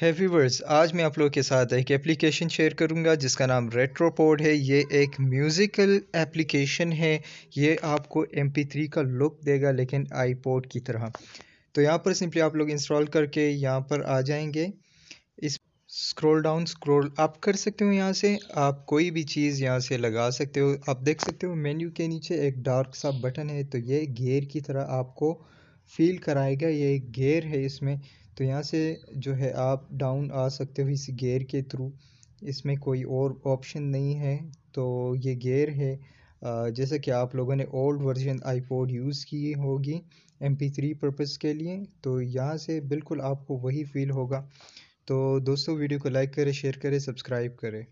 है व्यूवर्स आज मैं आप लोगों के साथ एक एप्लीकेशन शेयर करूंगा जिसका नाम रेट्रोपोड है ये एक म्यूज़िकल एप्लीकेशन है ये आपको एम थ्री का लुक देगा लेकिन आईपोड की तरह तो यहाँ पर सिंपली आप लोग इंस्टॉल करके यहाँ पर आ जाएंगे इस स्क्रॉल डाउन स्क्रॉल आप कर सकते हो यहाँ से आप कोई भी चीज़ यहाँ से लगा सकते हो आप देख सकते हो मेन्यू के नीचे एक डार्क सा बटन है तो ये गेयर की तरह आपको फील कराएगा ये गेयर है इसमें तो यहाँ से जो है आप डाउन आ सकते हो इस गेयर के थ्रू इसमें कोई और ऑप्शन नहीं है तो ये गेयर है जैसे कि आप लोगों ने ओल्ड वर्जन आईपोड यूज़ की होगी एम पी थ्री पर्पज़ के लिए तो यहाँ से बिल्कुल आपको वही फील होगा तो दोस्तों वीडियो को लाइक करें शेयर करें सब्सक्राइब करें